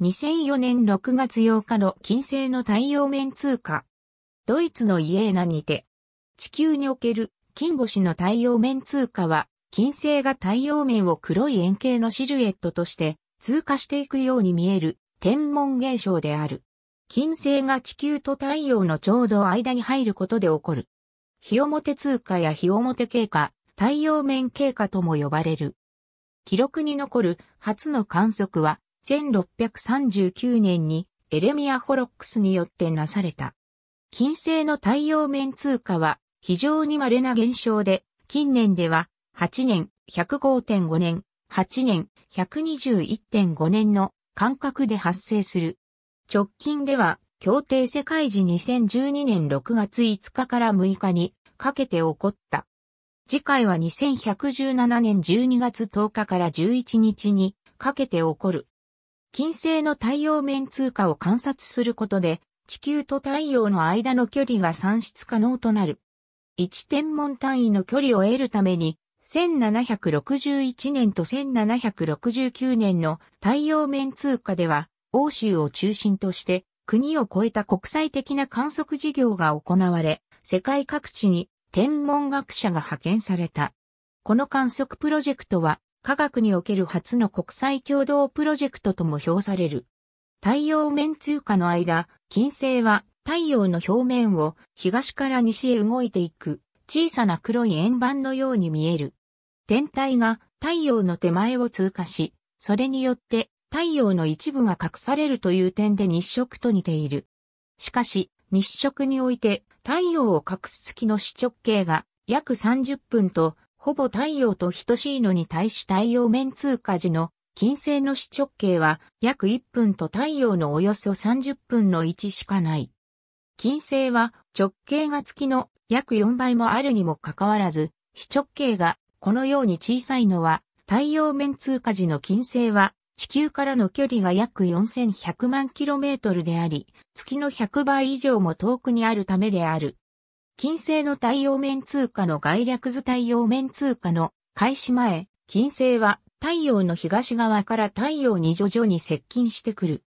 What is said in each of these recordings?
2004年6月8日の金星の太陽面通過。ドイツのイエーナにて、地球における金星の太陽面通過は、金星が太陽面を黒い円形のシルエットとして通過していくように見える天文現象である。金星が地球と太陽のちょうど間に入ることで起こる。日表通過や日表経過、太陽面経過とも呼ばれる。記録に残る初の観測は1639年にエレミア・ホロックスによってなされた。金星の太陽面通過は非常に稀な現象で、近年では8年、105.5年、8年、121.5年の間隔で発生する。直近では、協定世界時2012年6月5日から6日にかけて起こった。次回は2117年12月10日から11日にかけて起こる。金星の太陽面通過を観察することで、地球と太陽の間の距離が算出可能となる。1天文単位の距離を得るために、1761年と1769年の太陽面通過では、欧州を中心として国を超えた国際的な観測事業が行われ、世界各地に天文学者が派遣された。この観測プロジェクトは科学における初の国際共同プロジェクトとも評される。太陽面通過の間、金星は太陽の表面を東から西へ動いていく小さな黒い円盤のように見える。天体が太陽の手前を通過し、それによって太陽の一部が隠されるという点で日食と似ている。しかし、日食において太陽を隠す月の視直径が約30分とほぼ太陽と等しいのに対し太陽面通過時の金星の視直径は約1分と太陽のおよそ30分の1しかない。金星は直径が月の約4倍もあるにもかかわらず、視直径がこのように小さいのは太陽面通過時の金星は地球からの距離が約4100万キロメートルであり、月の100倍以上も遠くにあるためである。金星の太陽面通過の概略図太陽面通過の開始前、金星は太陽の東側から太陽に徐々に接近してくる。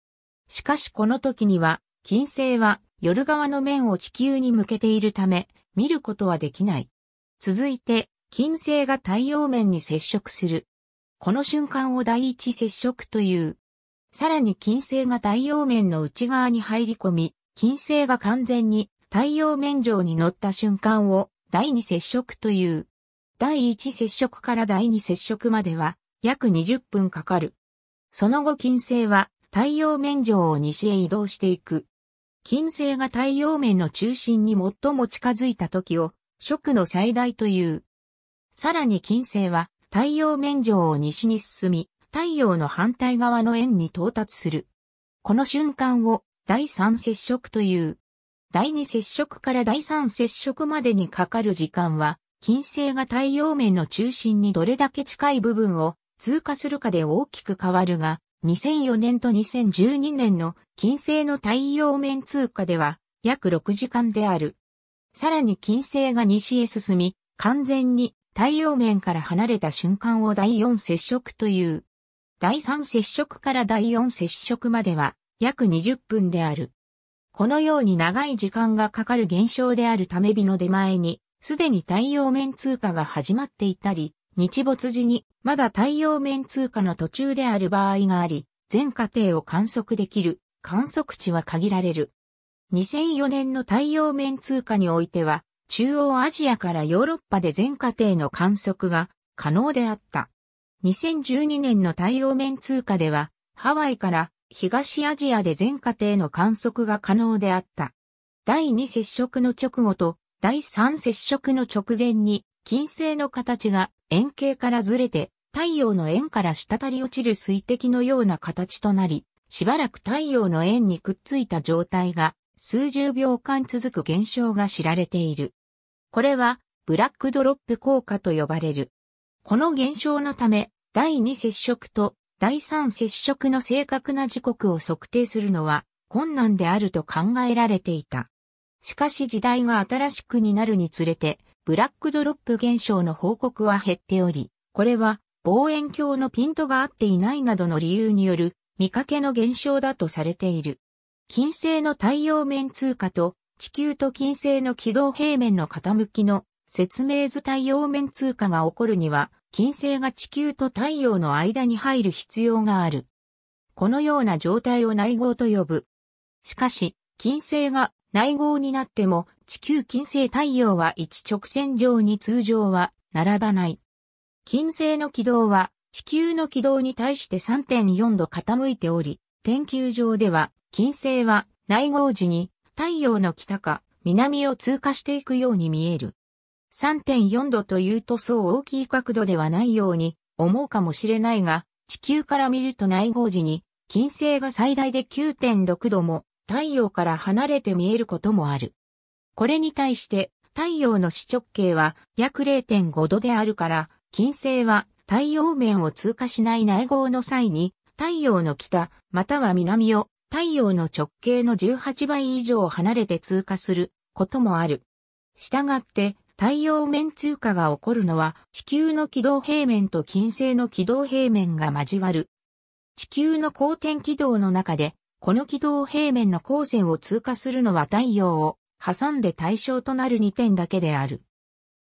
しかしこの時には、金星は夜側の面を地球に向けているため、見ることはできない。続いて、金星が太陽面に接触する。この瞬間を第一接触という。さらに金星が太陽面の内側に入り込み、金星が完全に太陽面上に乗った瞬間を第二接触という。第一接触から第二接触までは約20分かかる。その後金星は太陽面上を西へ移動していく。金星が太陽面の中心に最も近づいた時を、食の最大という。さらに金星は太陽面上を西に進み、太陽の反対側の円に到達する。この瞬間を第三接触という。第2接触から第3接触までにかかる時間は、金星が太陽面の中心にどれだけ近い部分を通過するかで大きく変わるが、2004年と2012年の金星の太陽面通過では約6時間である。さらに金星が西へ進み、完全に太陽面から離れた瞬間を第4接触という。第3接触から第4接触までは約20分である。このように長い時間がかかる現象であるため日の出前に、すでに太陽面通過が始まっていたり、日没時にまだ太陽面通過の途中である場合があり、全過程を観測できる観測値は限られる。2004年の太陽面通過においては、中央アジアからヨーロッパで全過程の観測が可能であった。2012年の太陽面通過では、ハワイから東アジアで全過程の観測が可能であった。第2接触の直後と第3接触の直前に金星の形が円形からずれて太陽の円から滴り落ちる水滴のような形となり、しばらく太陽の円にくっついた状態が数十秒間続く現象が知られている。これはブラックドロップ効果と呼ばれる。この現象のため、第2接触と第三接触の正確な時刻を測定するのは困難であると考えられていた。しかし時代が新しくになるにつれて、ブラックドロップ現象の報告は減っており、これは望遠鏡のピントが合っていないなどの理由による見かけの現象だとされている。金星の太陽面通過と地球と金星の軌道平面の傾きの説明図太陽面通過が起こるには金星が地球と太陽の間に入る必要がある。このような状態を内合と呼ぶ。しかし、金星が内合になっても地球金星太陽は一直線上に通常は並ばない。金星の軌道は地球の軌道に対して3.4度傾いており、研究上では金星は内合時に太陽の北か南を通過していくように見える。3.4度というとそう大きい角度ではないように思うかもしれないが、地球から見ると内合時に、金星が最大で9.6度も太陽から離れて見えることもある。これに対して太陽の視直径は約0.5度であるから、金星は太陽面を通過しない内合の際に、太陽の北または南を太陽の直径の18倍以上離れて通過することもある。したがって太陽面通過が起こるのは地球の軌道平面と金星の軌道平面が交わる。地球の公転軌道の中で、この軌道平面の光線を通過するのは太陽を挟んで対象となる2点だけである。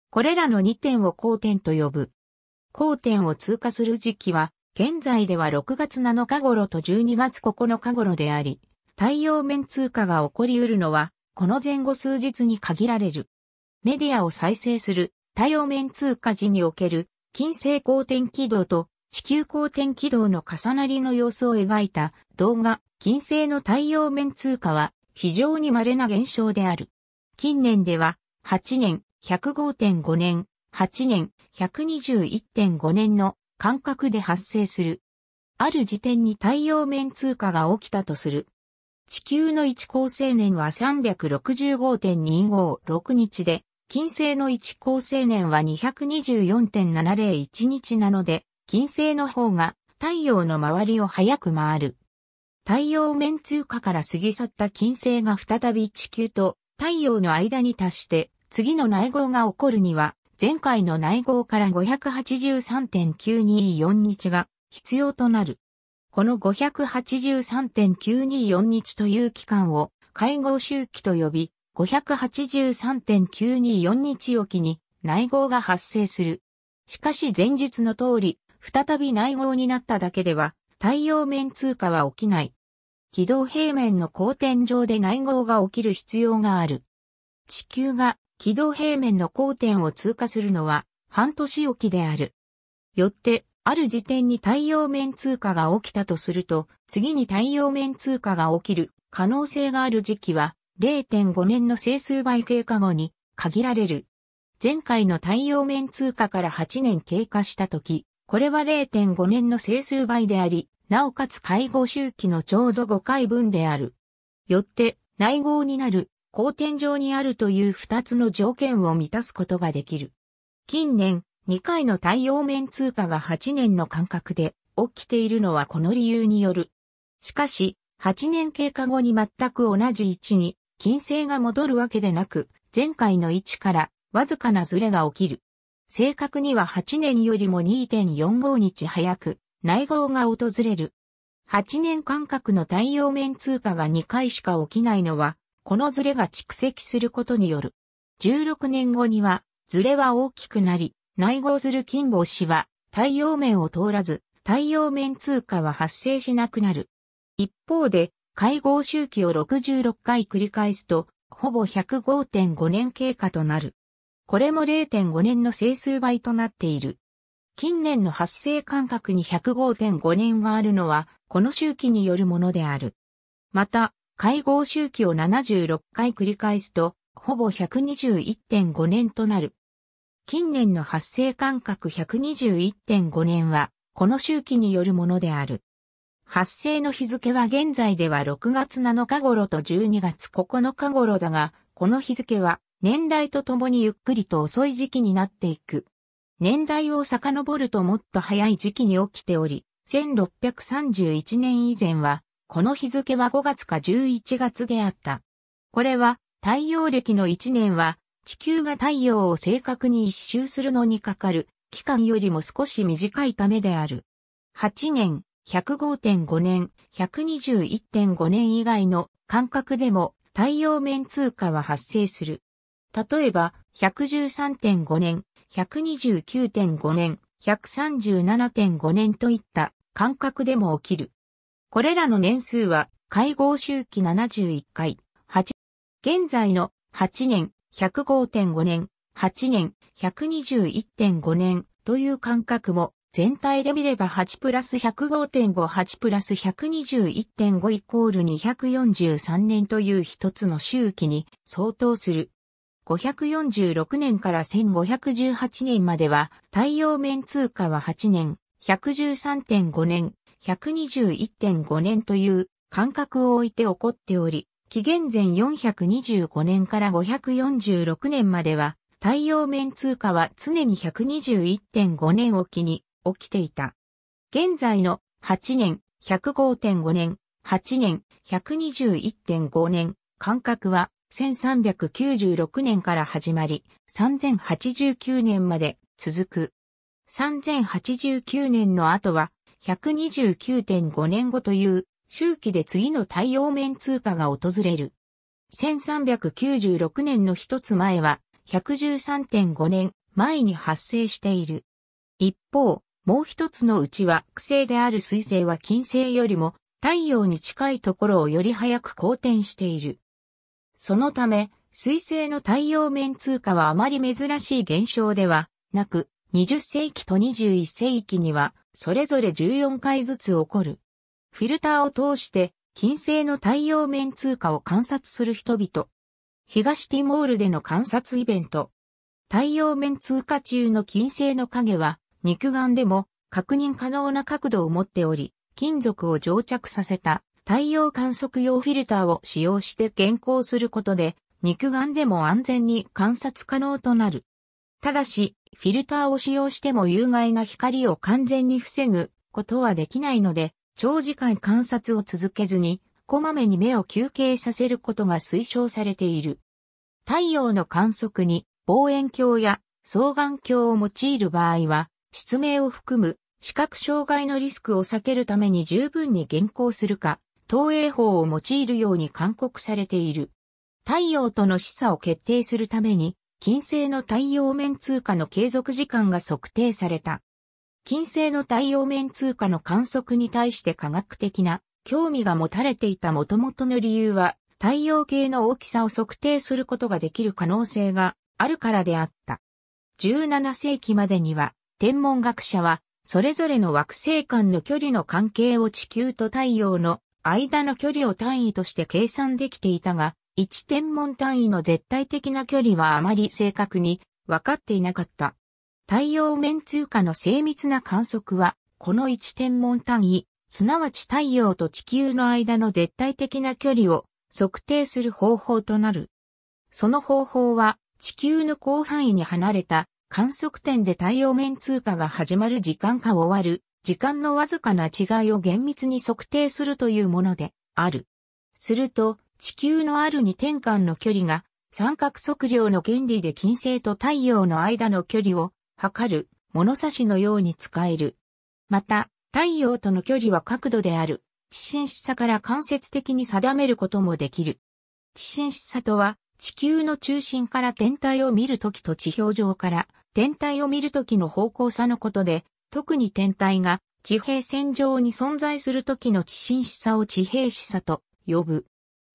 これらの2点を公点と呼ぶ。公点を通過する時期は、現在では6月7日頃と12月9日頃であり、太陽面通過が起こり得るのは、この前後数日に限られる。メディアを再生する太陽面通過時における近星公転軌道と地球公転軌道の重なりの様子を描いた動画近星の太陽面通過は非常に稀な現象である。近年では8年、105.5年、8年、121.5年の間隔で発生する。ある時点に太陽面通過が起きたとする。地球の一光生年は365.256日で、金星の1構成年は224.701日なので、金星の方が太陽の周りを早く回る。太陽面通過から過ぎ去った金星が再び地球と太陽の間に達して、次の内合が起こるには、前回の内合から583.924日が必要となる。この583.924日という期間を会合周期と呼び、583.924日おきに内号が発生する。しかし前述の通り、再び内号になっただけでは、太陽面通過は起きない。軌道平面の交点上で内号が起きる必要がある。地球が軌道平面の交点を通過するのは半年おきである。よって、ある時点に太陽面通過が起きたとすると、次に太陽面通過が起きる可能性がある時期は0.5年の整数倍経過後に限られる。前回の太陽面通過から8年経過した時、これは0.5年の整数倍であり、なおかつ介護周期のちょうど5回分である。よって、内合になる、後天上にあるという2つの条件を満たすことができる。近年、2回の太陽面通過が8年の間隔で起きているのはこの理由による。しかし、8年経過後に全く同じ位置に金星が戻るわけでなく、前回の位置からわずかなズレが起きる。正確には8年よりも2.45日早く内号が訪れる。8年間隔の太陽面通過が2回しか起きないのは、このズレが蓄積することによる。16年後には、ズレは大きくなり、内合する金星は太陽面を通らず、太陽面通過は発生しなくなる。一方で、会合周期を66回繰り返すと、ほぼ105.5年経過となる。これも0.5年の整数倍となっている。近年の発生間隔に105.5年があるのは、この周期によるものである。また、会合周期を76回繰り返すと、ほぼ121.5年となる。近年の発生間隔121.5年は、この周期によるものである。発生の日付は現在では6月7日頃と12月9日頃だが、この日付は年代とともにゆっくりと遅い時期になっていく。年代を遡るともっと早い時期に起きており、1631年以前は、この日付は5月か11月であった。これは、太陽暦の1年は、地球が太陽を正確に一周するのにかかる期間よりも少し短いためである。8年、105.5年、121.5年以外の間隔でも太陽面通貨は発生する。例えば、113.5年、129.5年、137.5年といった間隔でも起きる。これらの年数は、会合周期71回、8、現在の8年、105.5年、8年、121.5年という間隔も全体で見れば8プラス105.5、8プラス121.5イコール243年という一つの周期に相当する。546年から1518年までは太陽面通過は8年、113.5年、121.5年という間隔を置いて起こっており、紀元前425年から546年までは、太陽面通過は常に121.5年を機に起きていた。現在の8年、105.5年、8年、121.5年、間隔は1396年から始まり、3089年まで続く。3089年の後は129.5年後という周期で次の太陽面通過が訪れる。1396年の一つ前は113.5年前に発生している。一方、もう一つのうちは、惑星である水星は金星よりも太陽に近いところをより早く公転している。そのため、水星の太陽面通過はあまり珍しい現象ではなく、20世紀と21世紀には、それぞれ14回ずつ起こる。フィルターを通して、金星の太陽面通過を観察する人々。東ティモールでの観察イベント。太陽面通過中の金星の影は、肉眼でも確認可能な角度を持っており、金属を蒸着させた太陽観測用フィルターを使用して現行することで、肉眼でも安全に観察可能となる。ただし、フィルターを使用しても有害な光を完全に防ぐことはできないので、長時間観察を続けずに、こまめに目を休憩させることが推奨されている。太陽の観測に望遠鏡や双眼鏡を用いる場合は、失明を含む視覚障害のリスクを避けるために十分に現行するか、投影法を用いるように勧告されている。太陽との示唆を決定するために、金星の太陽面通過の継続時間が測定された。金星の太陽面通過の観測に対して科学的な興味が持たれていた元々の理由は、太陽系の大きさを測定することができる可能性があるからであった。17世紀までには天文学者は、それぞれの惑星間の距離の関係を地球と太陽の間の距離を単位として計算できていたが、一天文単位の絶対的な距離はあまり正確に分かっていなかった。太陽面通過の精密な観測は、この一天文単位、すなわち太陽と地球の間の絶対的な距離を測定する方法となる。その方法は、地球の広範囲に離れた観測点で太陽面通過が始まる時間か終わる、時間のわずかな違いを厳密に測定するというものである。すると、地球のある二点間の距離が、三角測量の原理で金星と太陽の間の距離を測る物差しのように使える。また、太陽との距離は角度である、地震しさから間接的に定めることもできる。地震しさとは、地球の中心から天体を見るときと地表上から天体を見るときの方向差のことで、特に天体が地平線上に存在するときの地震しさを地平視差と呼ぶ。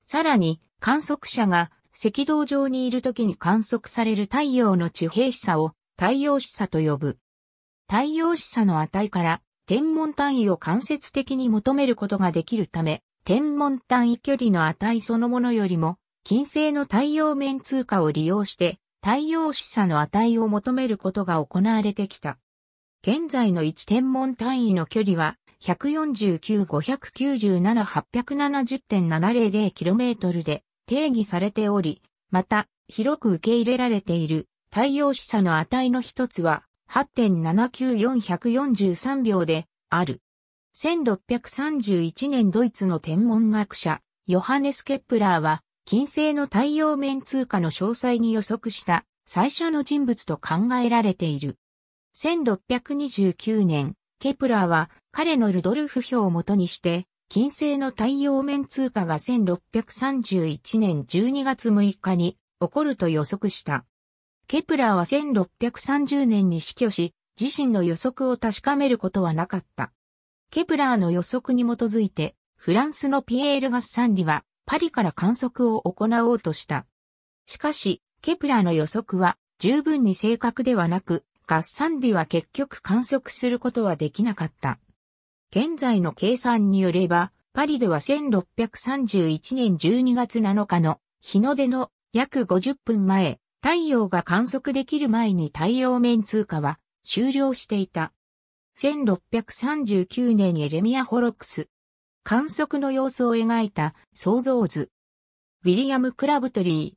さらに、観測者が赤道上にいるときに観測される太陽の地平視差を太陽視差と呼ぶ。太陽視差の値から天文単位を間接的に求めることができるため、天文単位距離の値そのものよりも、金星の太陽面通過を利用して太陽視差の値を求めることが行われてきた。現在の1天文単位の距離は 149,597,870.700km で定義されており、また、広く受け入れられている太陽視差の値の一つは8.79443秒である。1631年ドイツの天文学者、ヨハネス・ケップラーは金星の太陽面通過の詳細に予測した最初の人物と考えられている。1629年、ケプラーは彼のルドルフ表をもとにして、金星の太陽面通過が1631年12月6日に起こると予測した。ケプラーは1630年に死去し、自身の予測を確かめることはなかった。ケプラーの予測に基づいて、フランスのピエール・ガッサンディは、パリから観測を行おうとした。しかし、ケプラーの予測は十分に正確ではなく、ガッサンディは結局観測することはできなかった。現在の計算によれば、パリでは1631年12月7日の日の出の約50分前、太陽が観測できる前に太陽面通過は終了していた。1639年エレミア・ホロックス、観測の様子を描いた想像図。ウィリアム・クラブトリー。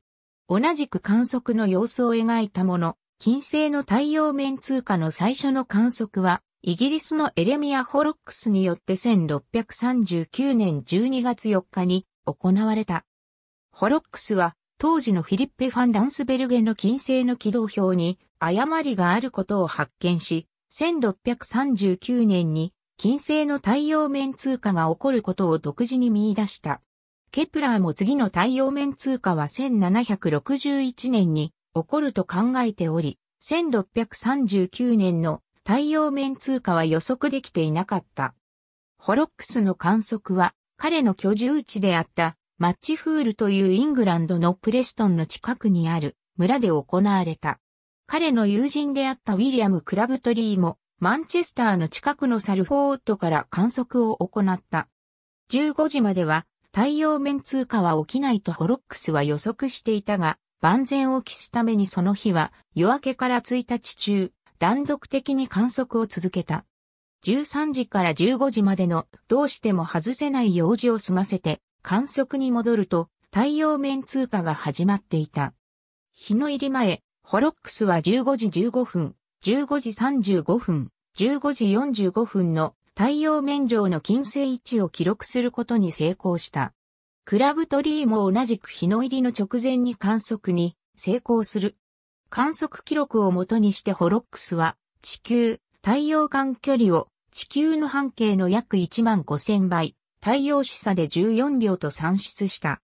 同じく観測の様子を描いたもの、金星の太陽面通過の最初の観測は、イギリスのエレミア・ホロックスによって1639年12月4日に行われた。ホロックスは、当時のフィリッペ・ファン・ダンスベルゲの金星の軌道表に誤りがあることを発見し、1639年に金星の太陽面通過が起こることを独自に見出した。ケプラーも次の太陽面通過は1761年に起こると考えており、1639年の太陽面通過は予測できていなかった。ホロックスの観測は彼の居住地であったマッチフールというイングランドのプレストンの近くにある村で行われた。彼の友人であったウィリアム・クラブトリーもマンチェスターの近くのサルフォートから観測を行った。15時までは太陽面通過は起きないとホロックスは予測していたが、万全を期すためにその日は夜明けから1日中、断続的に観測を続けた。13時から15時までのどうしても外せない用事を済ませて観測に戻ると太陽面通過が始まっていた。日の入り前、ホロックスは15時15分、15時35分、15時45分の太陽面上の金星位置を記録することに成功した。クラブトリーも同じく日の入りの直前に観測に成功する。観測記録をもとにしてホロックスは地球、太陽間距離を地球の半径の約1万5000倍、太陽視差で14秒と算出した。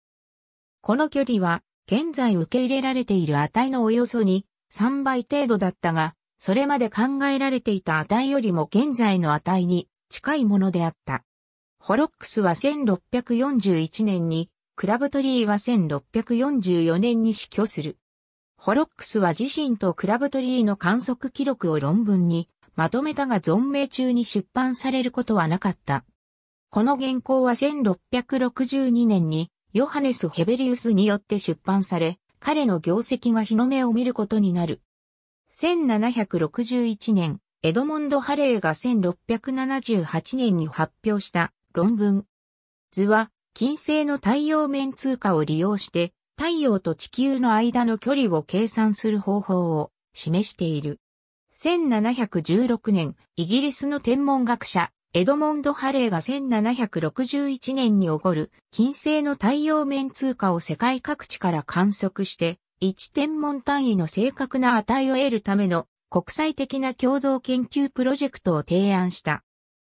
この距離は現在受け入れられている値のおよそに3倍程度だったが、それまで考えられていた値よりも現在の値に近いものであった。ホロックスは1641年に、クラブトリーは1644年に死去する。ホロックスは自身とクラブトリーの観測記録を論文にまとめたが存命中に出版されることはなかった。この原稿は1662年にヨハネス・ヘベリウスによって出版され、彼の業績が日の目を見ることになる。1761年、エドモンド・ハレーが1678年に発表した論文。図は、金星の太陽面通過を利用して、太陽と地球の間の距離を計算する方法を示している。1716年、イギリスの天文学者、エドモンド・ハレーが1761年に起こる金星の太陽面通過を世界各地から観測して、1天文単位の正確な値を得るための国際的な共同研究プロジェクトを提案した。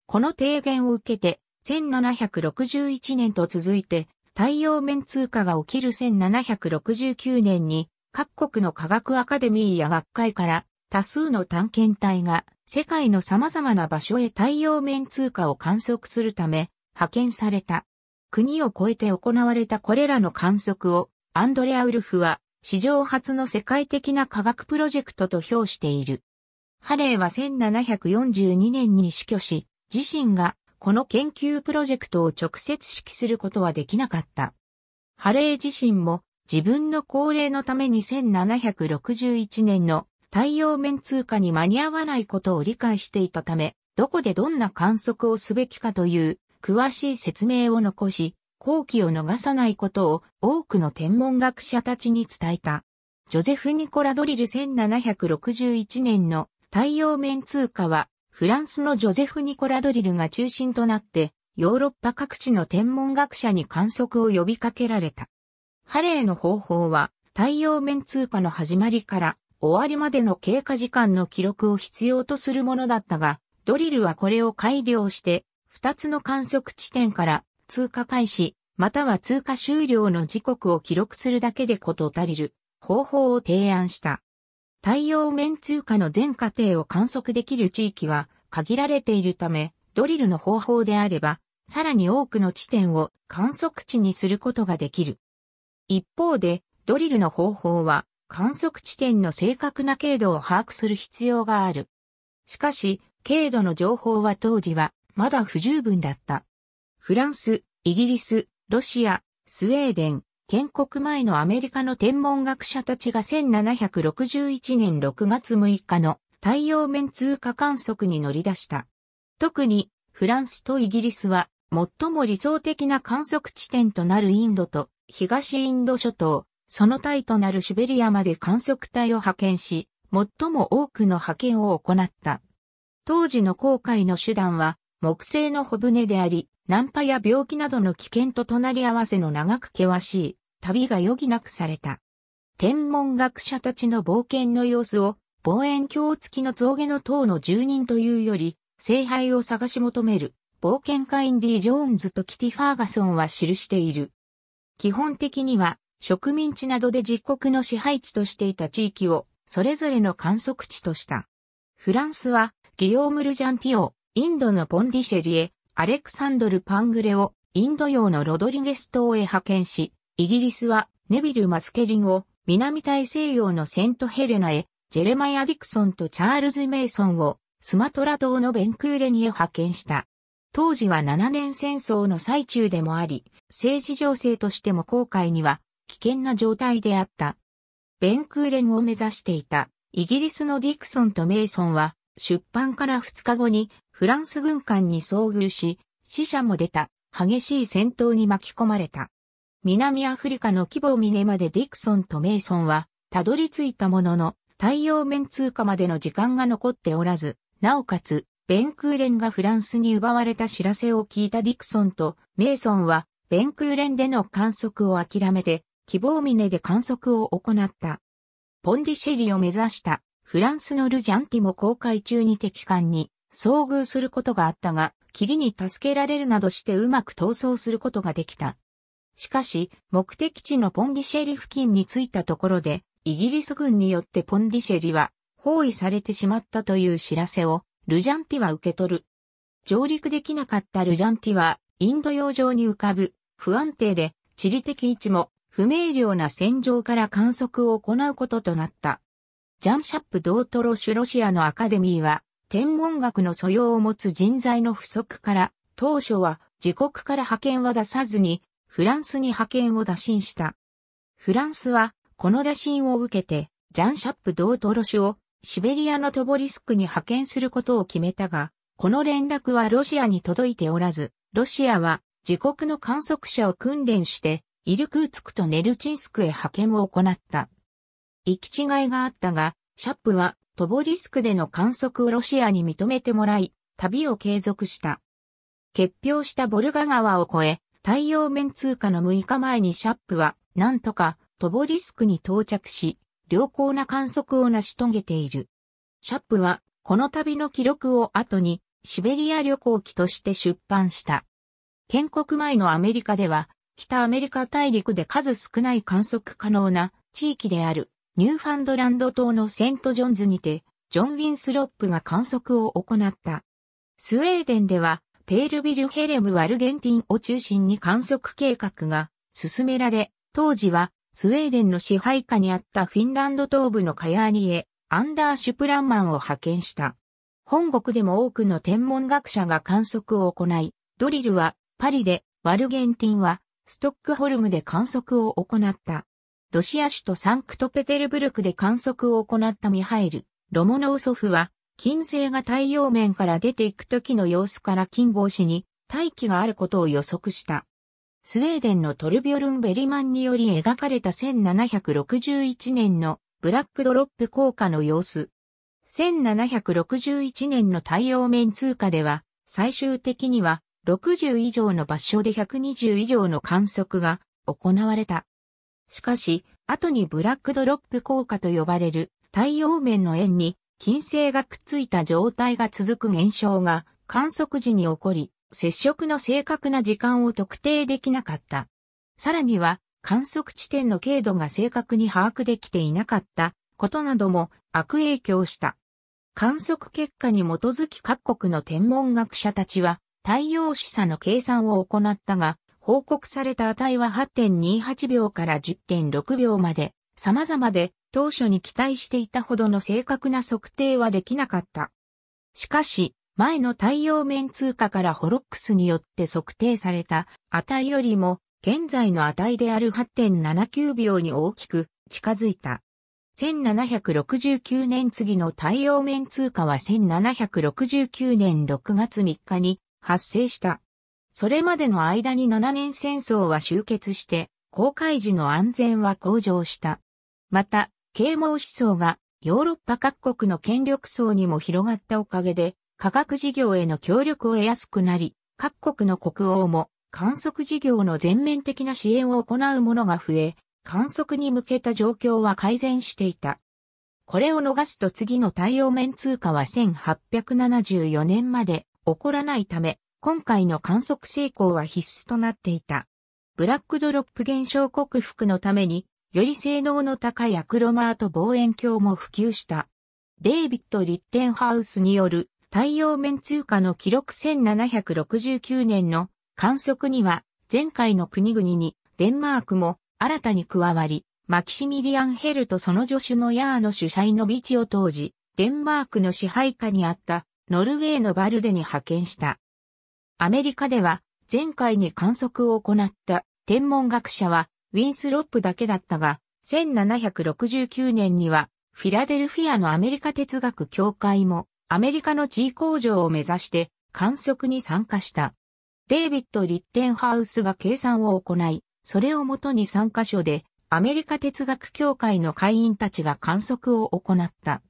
この提言を受けて、1761年と続いて、太陽面通貨が起きる1769年に、各国の科学アカデミーや学会から多数の探検隊が世界の様々な場所へ太陽面通貨を観測するため派遣された。国を越えて行われたこれらの観測をアンドレア・ウルフは史上初の世界的な科学プロジェクトと評している。ハレーは1742年に死去し、自身がこの研究プロジェクトを直接指揮することはできなかった。ハレー自身も自分の高齢のために1761年の太陽面通過に間に合わないことを理解していたため、どこでどんな観測をすべきかという詳しい説明を残し、好機を逃さないことを多くの天文学者たちに伝えた。ジョゼフ・ニコラ・ドリル1761年の太陽面通過は、フランスのジョゼフ・ニコラ・ドリルが中心となって、ヨーロッパ各地の天文学者に観測を呼びかけられた。ハレーの方法は、太陽面通過の始まりから終わりまでの経過時間の記録を必要とするものだったが、ドリルはこれを改良して、二つの観測地点から通過開始、または通過終了の時刻を記録するだけで事足りる方法を提案した。太陽面通過の全過程を観測できる地域は限られているため、ドリルの方法であれば、さらに多くの地点を観測地にすることができる。一方で、ドリルの方法は観測地点の正確な経度を把握する必要がある。しかし、経度の情報は当時はまだ不十分だった。フランス、イギリス、ロシア、スウェーデン、建国前のアメリカの天文学者たちが1761年6月6日の太陽面通過観測に乗り出した。特にフランスとイギリスは最も理想的な観測地点となるインドと東インド諸島、その体となるシベリアまで観測隊を派遣し、最も多くの派遣を行った。当時の航海の手段は木製の小船であり、ナンパや病気などの危険と隣り合わせの長く険しい旅が余儀なくされた。天文学者たちの冒険の様子を望遠鏡付きの象牙の塔の住人というより、聖杯を探し求める冒険家インディ・ジョーンズとキティ・ファーガソンは記している。基本的には植民地などで実国の支配地としていた地域をそれぞれの観測地とした。フランスはギオーム・ルジャンティオ、インドのボンディシェリエ、アレクサンドル・パングレをインド洋のロドリゲス島へ派遣し、イギリスはネビル・マスケリンを南大西洋のセントヘレナへ、ジェレマイア・ディクソンとチャールズ・メイソンをスマトラ島のベンクーレニへ派遣した。当時は7年戦争の最中でもあり、政治情勢としても航海には危険な状態であった。ベンクーレンを目指していたイギリスのディクソンとメイソンは出版から2日後にフランス軍艦に遭遇し、死者も出た、激しい戦闘に巻き込まれた。南アフリカの規模峰までディクソンとメイソンは、たどり着いたものの、太陽面通過までの時間が残っておらず、なおかつ、ベンクーレンがフランスに奪われた知らせを聞いたディクソンとメイソンは、ベンクーレンでの観測を諦めて、希望峰で観測を行った。ポンディシェリを目指した、フランスのルジャンティも航海中に敵艦に遭遇することがあったが、霧に助けられるなどしてうまく逃走することができた。しかし、目的地のポンディシェリ付近に着いたところで、イギリス軍によってポンディシェリは包囲されてしまったという知らせをルジャンティは受け取る。上陸できなかったルジャンティはインド洋上に浮かぶ不安定で地理的位置も不明瞭な戦場から観測を行うこととなった。ジャンシャップ・ドートロシュロシアのアカデミーは天文学の素養を持つ人材の不足から、当初は自国から派遣は出さずに、フランスに派遣を打診した。フランスは、この打診を受けて、ジャン・シャップ・ドートロシを、シベリアのトボリスクに派遣することを決めたが、この連絡はロシアに届いておらず、ロシアは自国の観測者を訓練して、イルクーツクとネルチンスクへ派遣を行った。行き違いがあったが、シャップはトボリスクでの観測をロシアに認めてもらい、旅を継続した。結氷したボルガ川を越え、太陽面通過の6日前にシャップは、なんとかトボリスクに到着し、良好な観測を成し遂げている。シャップは、この旅の記録を後に、シベリア旅行記として出版した。建国前のアメリカでは、北アメリカ大陸で数少ない観測可能な地域である。ニューファンドランド島のセントジョンズにて、ジョン・ウィンスロップが観測を行った。スウェーデンでは、ペールビルヘレム・ワルゲンティンを中心に観測計画が進められ、当時はスウェーデンの支配下にあったフィンランド東部のカヤーニへアンダーシュプランマンを派遣した。本国でも多くの天文学者が観測を行い、ドリルはパリで、ワルゲンティンはストックホルムで観測を行った。ロシア首都サンクトペテルブルクで観測を行ったミハイル・ロモノウソフは、金星が太陽面から出ていく時の様子から金星に大気があることを予測した。スウェーデンのトルビョルン・ベリマンにより描かれた1761年のブラックドロップ効果の様子。1761年の太陽面通過では、最終的には60以上の場所で120以上の観測が行われた。しかし、後にブラックドロップ効果と呼ばれる太陽面の円に金星がくっついた状態が続く現象が観測時に起こり、接触の正確な時間を特定できなかった。さらには、観測地点の経度が正確に把握できていなかったことなども悪影響した。観測結果に基づき各国の天文学者たちは太陽示唆の計算を行ったが、報告された値は8.28秒から10.6秒まで、様々で当初に期待していたほどの正確な測定はできなかった。しかし、前の太陽面通貨からホロックスによって測定された値よりも現在の値である8.79秒に大きく近づいた。1769年次の太陽面通貨は1769年6月3日に発生した。それまでの間に7年戦争は終結して、航海時の安全は向上した。また、啓蒙思想がヨーロッパ各国の権力層にも広がったおかげで、科学事業への協力を得やすくなり、各国の国王も観測事業の全面的な支援を行うものが増え、観測に向けた状況は改善していた。これを逃すと次の対応面通貨は1874年まで起こらないため、今回の観測成功は必須となっていた。ブラックドロップ現象克服のために、より性能の高いアクロマート望遠鏡も普及した。デイビッド・リッテンハウスによる太陽面通過の記録1769年の観測には前回の国々にデンマークも新たに加わり、マキシミリアン・ヘルとその助手のヤーの主催のビチを当時、デンマークの支配下にあったノルウェーのバルデに派遣した。アメリカでは前回に観測を行った天文学者はウィンスロップだけだったが、1769年にはフィラデルフィアのアメリカ哲学協会もアメリカの地位向上を目指して観測に参加した。デイビッド・リッテンハウスが計算を行い、それをもとに3加所でアメリカ哲学協会の会員たちが観測を行った。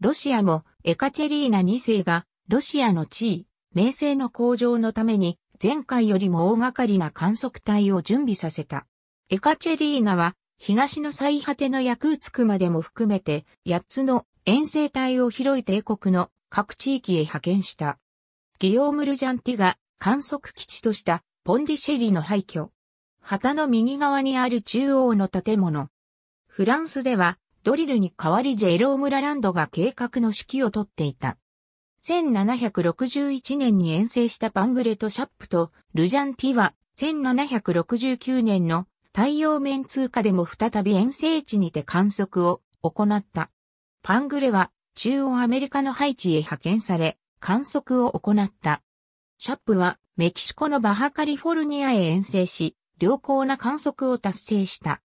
ロシアもエカチェリーナ2世がロシアの地位、名声の向上のために前回よりも大掛かりな観測隊を準備させた。エカチェリーナは東の最果てのヤクーツクまでも含めて8つの遠征隊を広い帝国の各地域へ派遣した。ギオームルジャンティが観測基地としたポンディシェリの廃墟。旗の右側にある中央の建物。フランスではドリルに代わりジェロームラランドが計画の指揮をとっていた。1761年に遠征したパングレとシャップとルジャンティは1769年の太陽面通過でも再び遠征地にて観測を行った。パングレは中央アメリカのハイチへ派遣され観測を行った。シャップはメキシコのバハカリフォルニアへ遠征し、良好な観測を達成した。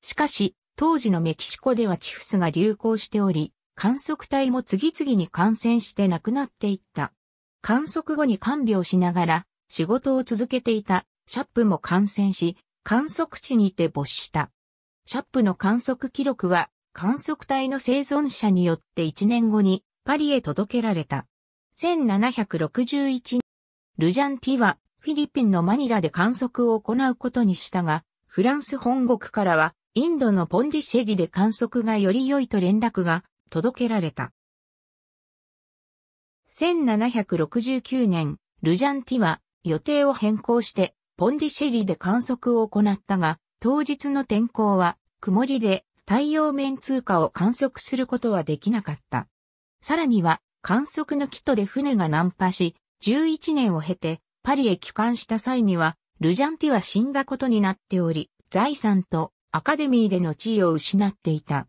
しかし、当時のメキシコではチフスが流行しており、観測隊も次々に感染して亡くなっていった。観測後に看病しながら仕事を続けていたシャップも感染し、観測地にて没した。シャップの観測記録は観測隊の生存者によって1年後にパリへ届けられた。1761ルジャンティはフィリピンのマニラで観測を行うことにしたが、フランス本国からはインドのポンディシェリで観測がより良いと連絡が届けられた。1769年、ルジャンティは予定を変更してポンディシェリで観測を行ったが、当日の天候は曇りで太陽面通過を観測することはできなかった。さらには観測の基礎で船が難破し、11年を経てパリへ帰還した際には、ルジャンティは死んだことになっており、財産とアカデミーでの地位を失っていた。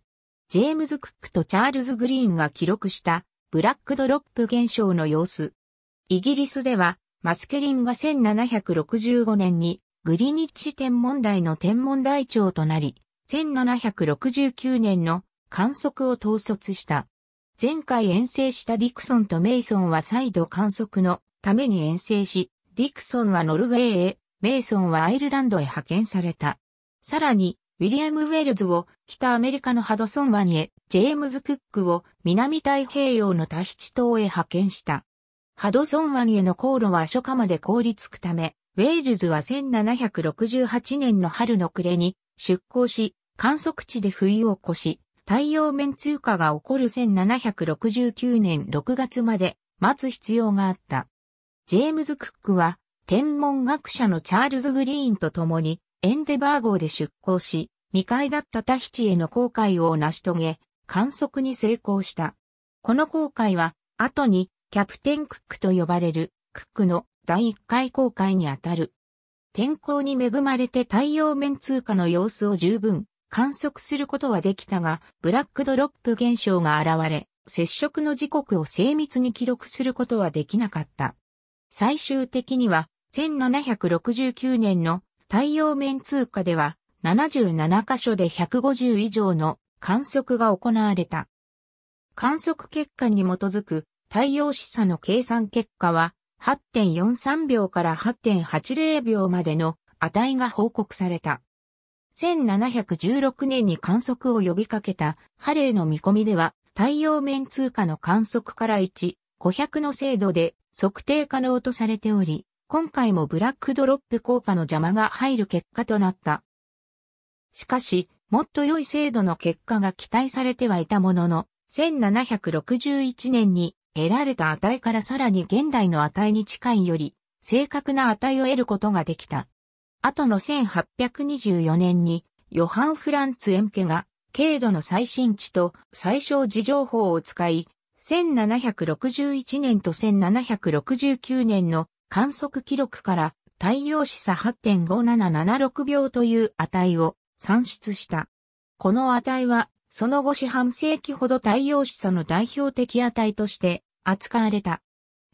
ジェームズ・クックとチャールズ・グリーンが記録したブラックドロップ現象の様子。イギリスでは、マスケリンが1765年にグリニッチ天文台の天文台長となり、1769年の観測を統率した。前回遠征したディクソンとメイソンは再度観測のために遠征し、ディクソンはノルウェーへ、メイソンはアイルランドへ派遣された。さらに、ウィリアム・ウェルズを北アメリカのハドソン湾へ、ジェームズ・クックを南太平洋のタヒチ島へ派遣した。ハドソン湾への航路は初夏まで凍りつくため、ウェールズは1768年の春の暮れに出港し、観測地で冬を越し、太陽面通過が起こる1769年6月まで待つ必要があった。ジェームズ・クックは天文学者のチャールズ・グリーンと共にエンデバー号で出港し、未開だったタヒチへの航海を成し遂げ、観測に成功した。この航海は、後にキャプテンクックと呼ばれる、クックの第1回航海にあたる。天候に恵まれて太陽面通過の様子を十分観測することはできたが、ブラックドロップ現象が現れ、接触の時刻を精密に記録することはできなかった。最終的には、1769年の太陽面通貨では77カ所で150以上の観測が行われた。観測結果に基づく太陽示唆の計算結果は8.43秒から8.80秒までの値が報告された。1716年に観測を呼びかけたハレーの見込みでは太陽面通貨の観測から1、500の精度で測定可能とされており、今回もブラックドロップ効果の邪魔が入る結果となった。しかし、もっと良い精度の結果が期待されてはいたものの、1761年に得られた値からさらに現代の値に近いより、正確な値を得ることができた。後の1824年に、ヨハン・フランツ・エンケが、軽度の最新値と最小時情報を使い、1761年と1769年の観測記録から太陽子差8.5776秒という値を算出した。この値は、その後四半世紀ほど太陽子差の代表的値として扱われた。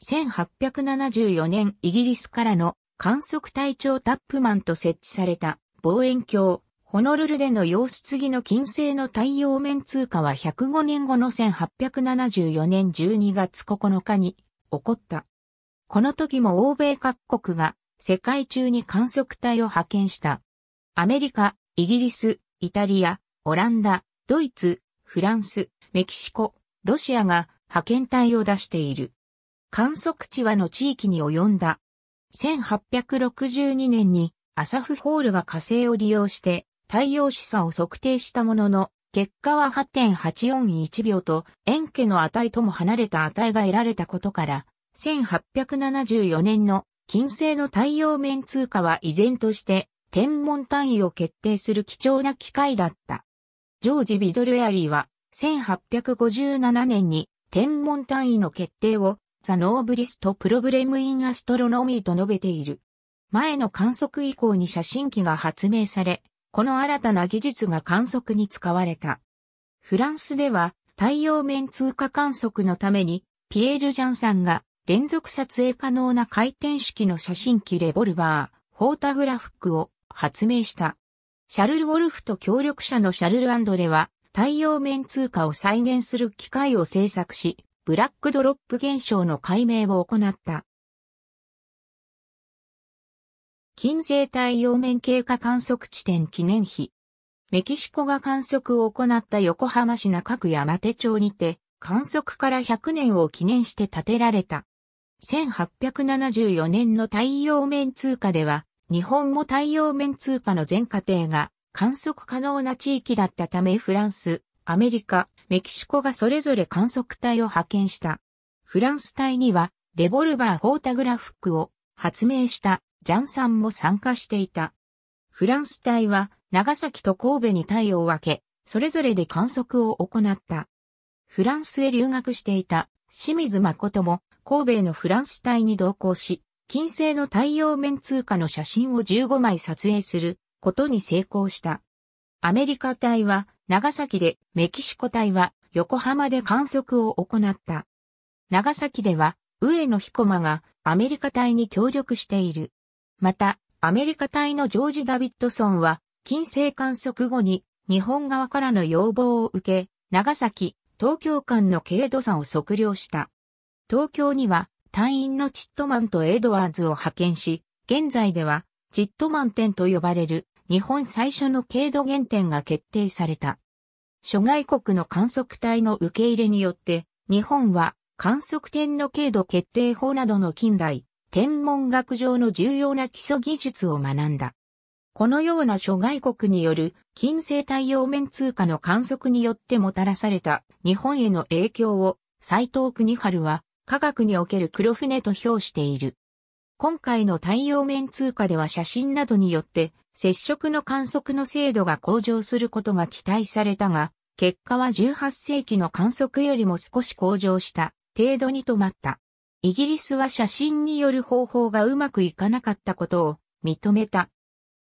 1874年イギリスからの観測隊長タップマンと設置された望遠鏡、ホノルルでの様子次の金星の太陽面通過は105年後の1874年12月9日に起こった。この時も欧米各国が世界中に観測隊を派遣した。アメリカ、イギリス、イタリア、オランダ、ドイツ、フランス、メキシコ、ロシアが派遣隊を出している。観測地はの地域に及んだ。1862年にアサフホールが火星を利用して太陽視差を測定したものの、結果は8.841秒と、円家の値とも離れた値が得られたことから、1874年の金星の太陽面通過は依然として天文単位を決定する貴重な機会だった。ジョージ・ビドルエアリーは1857年に天文単位の決定をザ・ノーブリスト・プロブレム・イン・アストロノミーと述べている。前の観測以降に写真機が発明され、この新たな技術が観測に使われた。フランスでは太陽面通過観測のためにピエール・ジャンさんが連続撮影可能な回転式の写真機レボルバー、フォータグラフックを発明した。シャルル・ウォルフと協力者のシャルル・アンドレは、太陽面通貨を再現する機械を製作し、ブラックドロップ現象の解明を行った。近世太陽面経過観測地点記念碑。メキシコが観測を行った横浜市中区山手町にて、観測から100年を記念して建てられた1874年の太陽面通貨では、日本も太陽面通貨の全過程が観測可能な地域だったためフランス、アメリカ、メキシコがそれぞれ観測隊を派遣した。フランス隊には、レボルバーフォータグラフックを発明したジャンさんも参加していた。フランス隊は長崎と神戸に隊を分け、それぞれで観測を行った。フランスへ留学していた清水誠も神戸のフランス隊に同行し、金星の太陽面通過の写真を15枚撮影することに成功した。アメリカ隊は長崎で、メキシコ隊は横浜で観測を行った。長崎では上野彦馬がアメリカ隊に協力している。また、アメリカ隊のジョージ・ダビッドソンは、金星観測後に日本側からの要望を受け、長崎、東京間の軽度差を測量した。東京には隊員のチットマンとエドワーズを派遣し、現在ではチットマン店と呼ばれる日本最初の軽度原点が決定された。諸外国の観測隊の受け入れによって、日本は観測点の軽度決定法などの近代、天文学上の重要な基礎技術を学んだ。このような諸外国による近世太陽面通貨の観測によってもたらされた日本への影響を斎藤国春は科学における黒船と評している。今回の太陽面通過では写真などによって接触の観測の精度が向上することが期待されたが、結果は18世紀の観測よりも少し向上した程度に止まった。イギリスは写真による方法がうまくいかなかったことを認めた。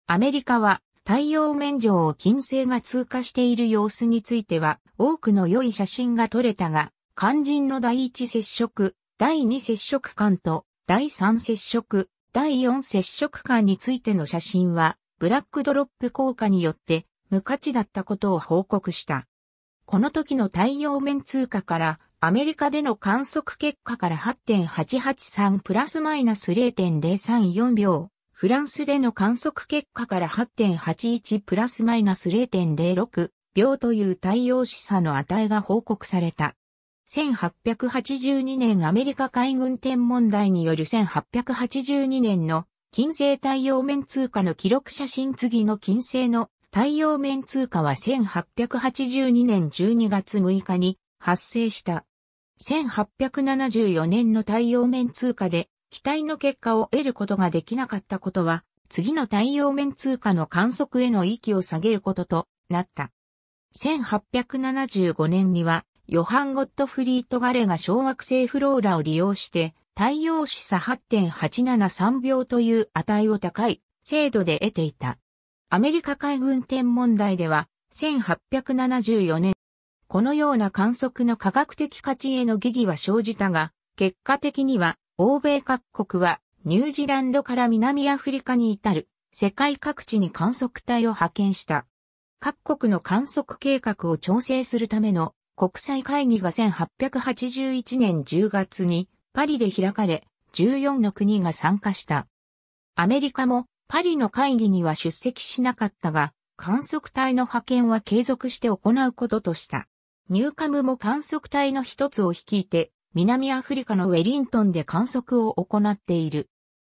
アメリカは太陽面上を金星が通過している様子については多くの良い写真が撮れたが、肝心の第一接触、第二接触感と第三接触、第四接触感についての写真は、ブラックドロップ効果によって無価値だったことを報告した。この時の太陽面通過からアメリカでの観測結果から8.883プラスマイナス0.034秒、フランスでの観測結果から8.81プラスマイナス0.06秒という太陽示唆の値が報告された。1882年アメリカ海軍天文台による1882年の金星太陽面通過の記録写真次の金星の太陽面通過は1882年12月6日に発生した。1874年の太陽面通過で期待の結果を得ることができなかったことは、次の太陽面通過の観測への息を下げることとなった。1875年にはヨハン・ゴットフリート・ガレが小惑星フローラを利用して、太陽視差8.873秒という値を高い精度で得ていた。アメリカ海軍天文台では、1874年、このような観測の科学的価値への疑義は生じたが、結果的には、欧米各国は、ニュージーランドから南アフリカに至る、世界各地に観測隊を派遣した。各国の観測計画を調整するための国際会議が1881年10月にパリで開かれ、14の国が参加した。アメリカもパリの会議には出席しなかったが、観測隊の派遣は継続して行うこととした。ニューカムも観測隊の一つを率いて、南アフリカのウェリントンで観測を行っている。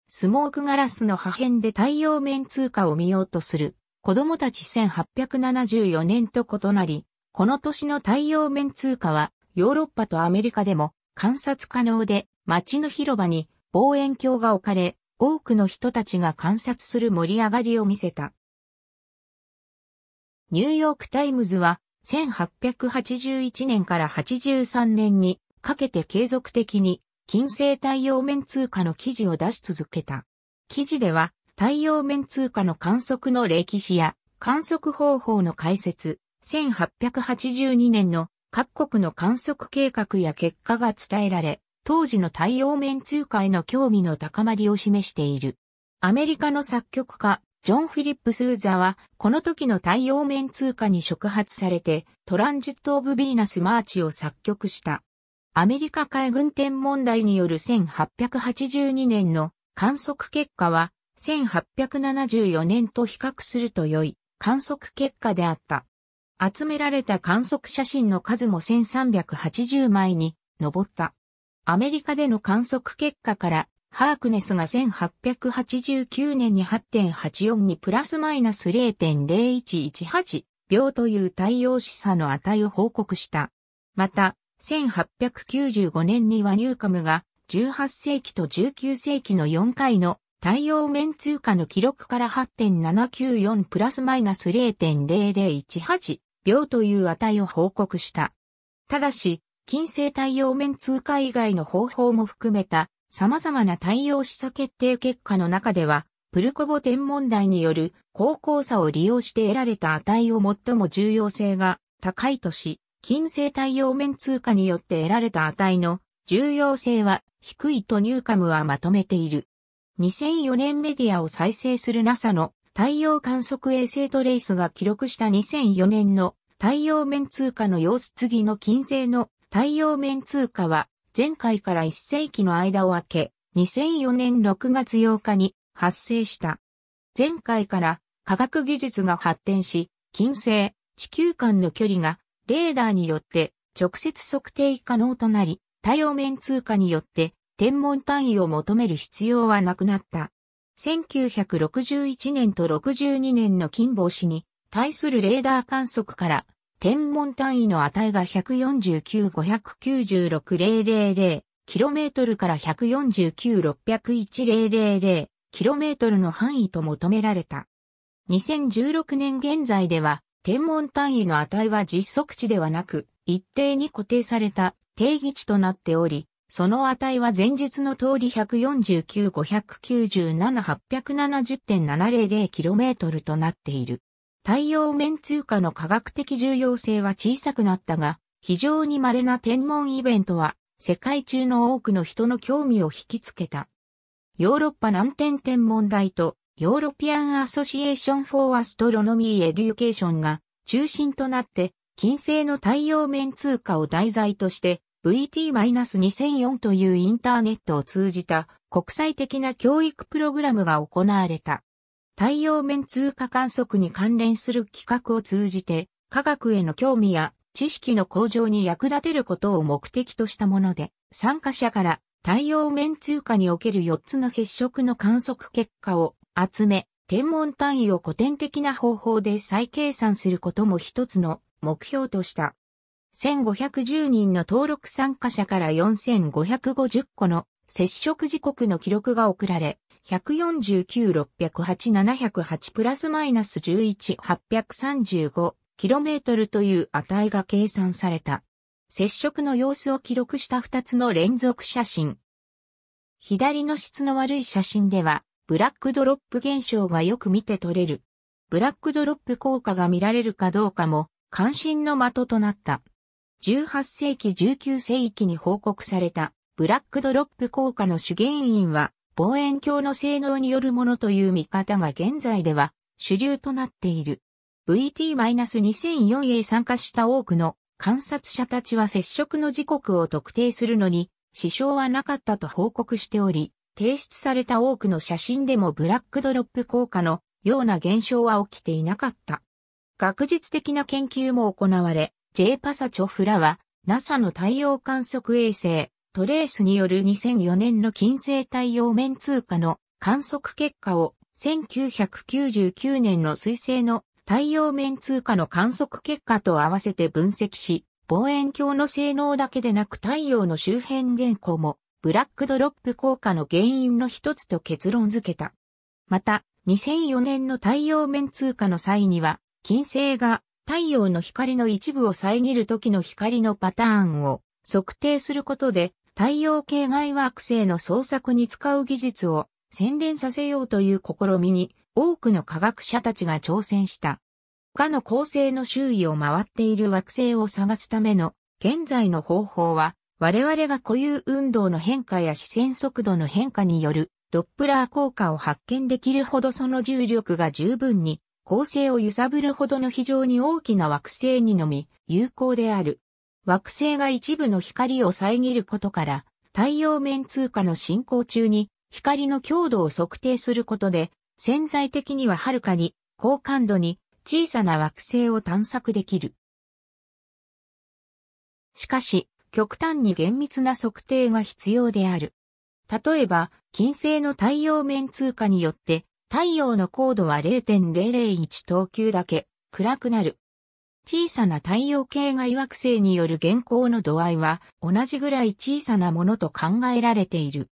スモークガラスの破片で太陽面通過を見ようとする子供たち1874年と異なり、この年の太陽面通貨はヨーロッパとアメリカでも観察可能で街の広場に望遠鏡が置かれ多くの人たちが観察する盛り上がりを見せた。ニューヨークタイムズは1881年から83年にかけて継続的に金星太陽面通貨の記事を出し続けた。記事では太陽面通貨の観測の歴史や観測方法の解説、1882年の各国の観測計画や結果が伝えられ、当時の太陽面通貨への興味の高まりを示している。アメリカの作曲家、ジョン・フィリップ・スーザは、この時の太陽面通貨に触発されて、トランジット・オブ・ヴィーナス・マーチを作曲した。アメリカ海軍天文台による1882年の観測結果は、1874年と比較すると良い観測結果であった。集められた観測写真の数も1380枚に上った。アメリカでの観測結果から、ハークネスが1889年に8.84にプラスマイナス0.0118秒という太陽視差の値を報告した。また、1895年にはニューカムが18世紀と19世紀の4回の太陽面通過の記録から8.794プラスマイナス0.0018病という値を報告した。ただし、近世対応面通貨以外の方法も含めた様々な対応示唆決定結果の中では、プルコボ天問題による高校差を利用して得られた値を最も重要性が高いとし、近世対応面通貨によって得られた値の重要性は低いとニューカムはまとめている。2004年メディアを再生する NASA の太陽観測衛星トレイスが記録した2004年の太陽面通貨の様子次の金星の太陽面通貨は前回から1世紀の間を空け2004年6月8日に発生した。前回から科学技術が発展し、金星、地球間の距離がレーダーによって直接測定可能となり、太陽面通貨によって天文単位を求める必要はなくなった。1961年と62年の金星氏に対するレーダー観測から天文単位の値が149-596-000 km から149-601-000 km の範囲と求められた。2016年現在では天文単位の値は実測値ではなく一定に固定された定義値となっており、その値は前述の通り 149,597,870.700km となっている。太陽面通貨の科学的重要性は小さくなったが、非常に稀な天文イベントは、世界中の多くの人の興味を引きつけた。ヨーロッパ南天天文台と、ヨーロピアンアソシエーション・フォー・アストロノミー・エデュケーションが中心となって、金星の太陽面通貨を題材として、VT-2004 というインターネットを通じた国際的な教育プログラムが行われた。太陽面通貨観測に関連する企画を通じて、科学への興味や知識の向上に役立てることを目的としたもので、参加者から太陽面通貨における4つの接触の観測結果を集め、天文単位を古典的な方法で再計算することも一つの目標とした。1510人の登録参加者から4550個の接触時刻の記録が送られ、149608708プラスマイナス 11835km という値が計算された。接触の様子を記録した2つの連続写真。左の質の悪い写真では、ブラックドロップ現象がよく見て取れる。ブラックドロップ効果が見られるかどうかも、関心の的となった。18世紀19世紀に報告されたブラックドロップ効果の主原因は望遠鏡の性能によるものという見方が現在では主流となっている。VT-2004 へ参加した多くの観察者たちは接触の時刻を特定するのに支障はなかったと報告しており、提出された多くの写真でもブラックドロップ効果のような現象は起きていなかった。学術的な研究も行われ、J パサチョフラは NASA の太陽観測衛星トレースによる2004年の金星太陽面通過の観測結果を1999年の彗星の太陽面通過の観測結果と合わせて分析し、望遠鏡の性能だけでなく太陽の周辺原稿もブラックドロップ効果の原因の一つと結論付けた。また、2004年の太陽面通過の際には、金星が太陽の光の一部を遮る時の光のパターンを測定することで、太陽系外惑星の捜索に使う技術を洗練させようという試みに多くの科学者たちが挑戦した。他の恒星の周囲を回っている惑星を探すための現在の方法は我々が固有運動の変化や視線速度の変化によるドップラー効果を発見できるほどその重力が十分に構成を揺さぶるほどの非常に大きな惑星にのみ有効である。惑星が一部の光を遮ることから、太陽面通過の進行中に光の強度を測定することで、潜在的にははるかに高感度に小さな惑星を探索できる。しかし、極端に厳密な測定が必要である。例えば、金星の太陽面通過によって太陽の高度は0.001等級だけ暗くなる。小さな太陽系外惑星による現行の度合いは同じぐらい小さなものと考えられている。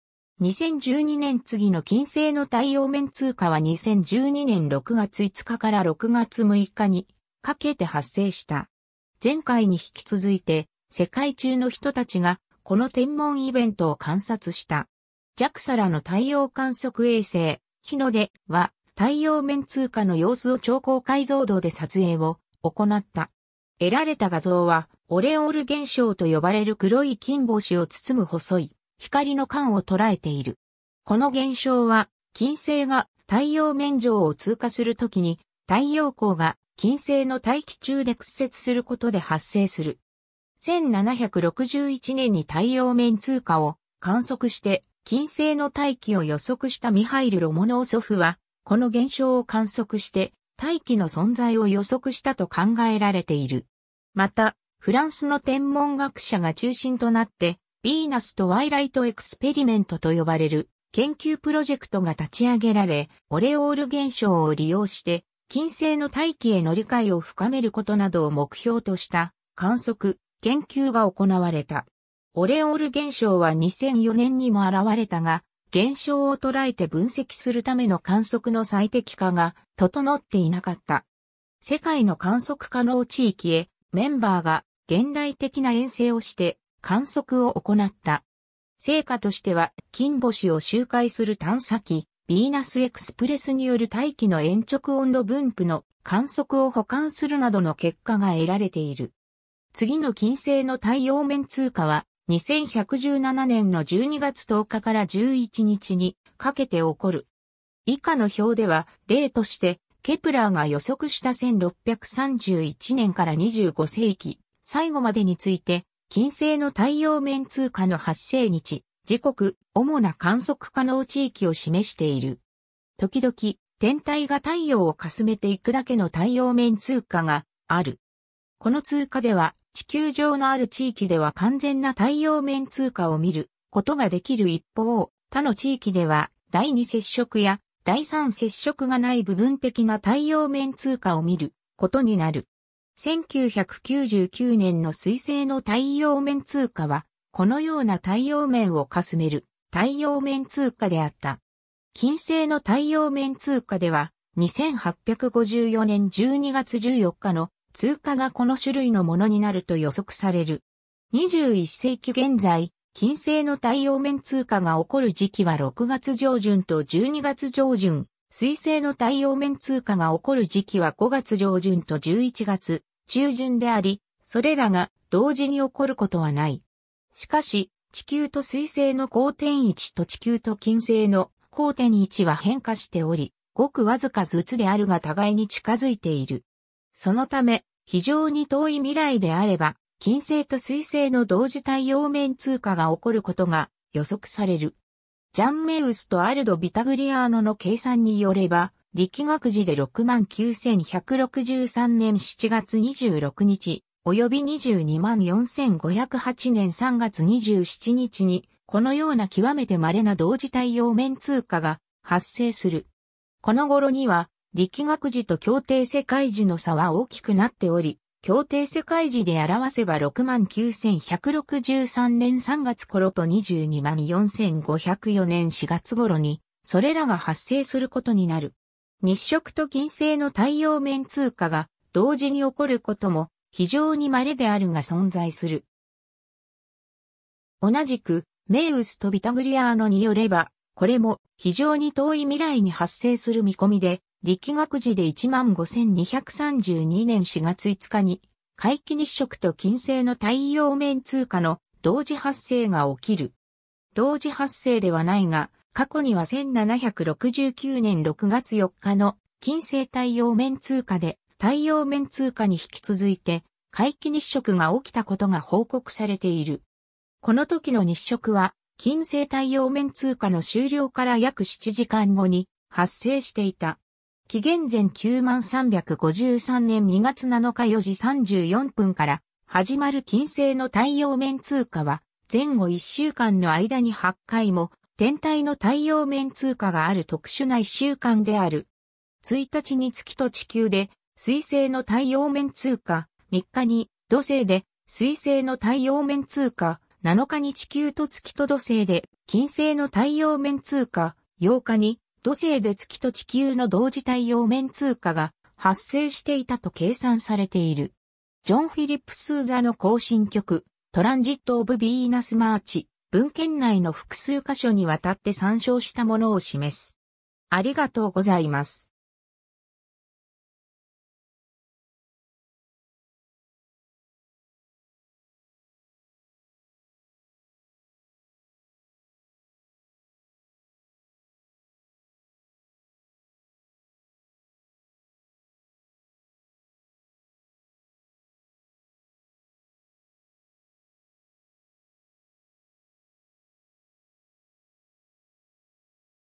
2012年次の金星の太陽面通過は2012年6月5日から6月6日にかけて発生した。前回に引き続いて世界中の人たちがこの天文イベントを観察した。JAXA らの太陽観測衛星日の出は太陽面通過の様子を超高解像度で撮影を行った。得られた画像はオレオール現象と呼ばれる黒い金星を包む細い光の管を捉えている。この現象は金星が太陽面上を通過するときに太陽光が金星の大気中で屈折することで発生する。1761年に太陽面通過を観測して金星の大気を予測したミハイル・ロモノーソフは、この現象を観測して、大気の存在を予測したと考えられている。また、フランスの天文学者が中心となって、ヴィーナスとワイライトエクスペリメントと呼ばれる研究プロジェクトが立ち上げられ、オレオール現象を利用して、金星の大気への理解を深めることなどを目標とした観測、研究が行われた。オレオール現象は2004年にも現れたが、現象を捉えて分析するための観測の最適化が整っていなかった。世界の観測可能地域へメンバーが現代的な遠征をして観測を行った。成果としては金星を周回する探査機、ビーナスエクスプレスによる大気の延直温度分布の観測を保管するなどの結果が得られている。次の金星の太陽面通過は2117年の12月10日から11日にかけて起こる。以下の表では例としてケプラーが予測した1631年から25世紀最後までについて金星の太陽面通過の発生日、時刻、主な観測可能地域を示している。時々、天体が太陽をかすめていくだけの太陽面通過がある。この通過では、地球上のある地域では完全な太陽面通過を見ることができる一方、他の地域では第二接触や第三接触がない部分的な太陽面通過を見ることになる。1999年の彗星の太陽面通過は、このような太陽面をかすめる太陽面通過であった。金星の太陽面通過では、2854年12月14日の通貨がこの種類のものになると予測される。21世紀現在、金星の太陽面通貨が起こる時期は6月上旬と12月上旬、水星の太陽面通貨が起こる時期は5月上旬と11月中旬であり、それらが同時に起こることはない。しかし、地球と水星の交点位置と地球と金星の交点位置は変化しており、ごくわずかずつであるが互いに近づいている。そのため、非常に遠い未来であれば、金星と水星の同時対応面通過が起こることが予測される。ジャンメウスとアルド・ビタグリアーノの計算によれば、力学時で69,163年7月26日、及び224,508年3月27日に、このような極めて稀な同時対応面通過が発生する。この頃には、力学時と協定世界時の差は大きくなっており、協定世界時で表せば69,163年3月頃と224,504年4月頃に、それらが発生することになる。日食と金星の太陽面通過が同時に起こることも非常に稀であるが存在する。同じく、メウスとビタグリアーノによれば、これも非常に遠い未来に発生する見込みで、力学時で15,232年4月5日に、回帰日食と金星の太陽面通過の同時発生が起きる。同時発生ではないが、過去には1769年6月4日の金星太陽面通過で、太陽面通過に引き続いて、回帰日食が起きたことが報告されている。この時の日食は、金星太陽面通過の終了から約7時間後に発生していた。紀元前9353年2月7日4時34分から始まる金星の太陽面通過は前後1週間の間に8回も天体の太陽面通過がある特殊な1週間である。1日に月と地球で水星の太陽面通過、3日に土星で水星の太陽面通過、7日に地球と月と土星で金星の太陽面通過、8日に土星で月と地球の同時対応面通貨が発生していたと計算されている。ジョン・フィリップ・スーザの更新曲、トランジット・オブ・ビーナス・マーチ、文献内の複数箇所にわたって参照したものを示す。ありがとうございます。